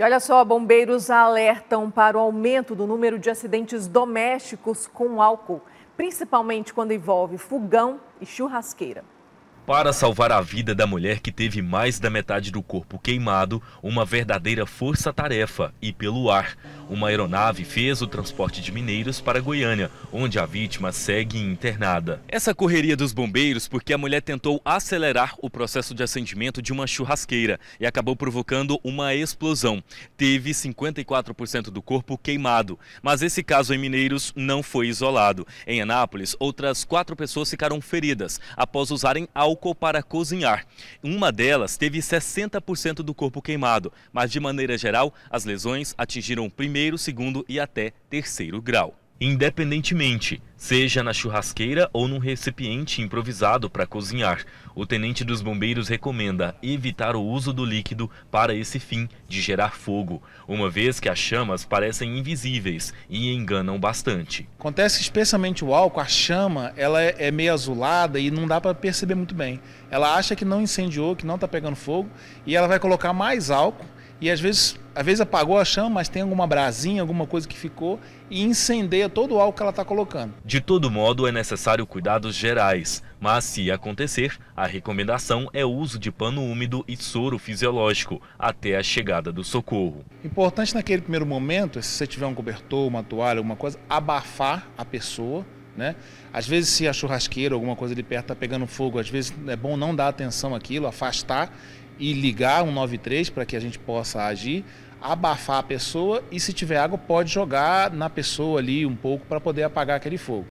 E olha só, bombeiros alertam para o aumento do número de acidentes domésticos com álcool, principalmente quando envolve fogão e churrasqueira. Para salvar a vida da mulher que teve mais da metade do corpo queimado, uma verdadeira força-tarefa e pelo ar. Uma aeronave fez o transporte de mineiros para Goiânia, onde a vítima segue internada. Essa correria dos bombeiros porque a mulher tentou acelerar o processo de acendimento de uma churrasqueira e acabou provocando uma explosão. Teve 54% do corpo queimado, mas esse caso em Mineiros não foi isolado. Em Anápolis, outras quatro pessoas ficaram feridas após usarem álcool para cozinhar. Uma delas teve 60% do corpo queimado, mas de maneira geral, as lesões atingiram primeiro, segundo e até terceiro grau independentemente, seja na churrasqueira ou num recipiente improvisado para cozinhar. O tenente dos bombeiros recomenda evitar o uso do líquido para esse fim de gerar fogo, uma vez que as chamas parecem invisíveis e enganam bastante. Acontece especialmente o álcool, a chama, ela é, é meio azulada e não dá para perceber muito bem. Ela acha que não incendiou, que não está pegando fogo e ela vai colocar mais álcool e às vezes, às vezes apagou a chama, mas tem alguma brasinha, alguma coisa que ficou e incendeia todo o álcool que ela está colocando. De todo modo, é necessário cuidados gerais, mas se acontecer, a recomendação é o uso de pano úmido e soro fisiológico até a chegada do socorro. Importante naquele primeiro momento, se você tiver um cobertor, uma toalha, alguma coisa, abafar a pessoa. Né? Às vezes, se a churrasqueira, alguma coisa ali perto está pegando fogo, às vezes é bom não dar atenção àquilo, afastar e ligar 193 para que a gente possa agir, abafar a pessoa e se tiver água pode jogar na pessoa ali um pouco para poder apagar aquele fogo.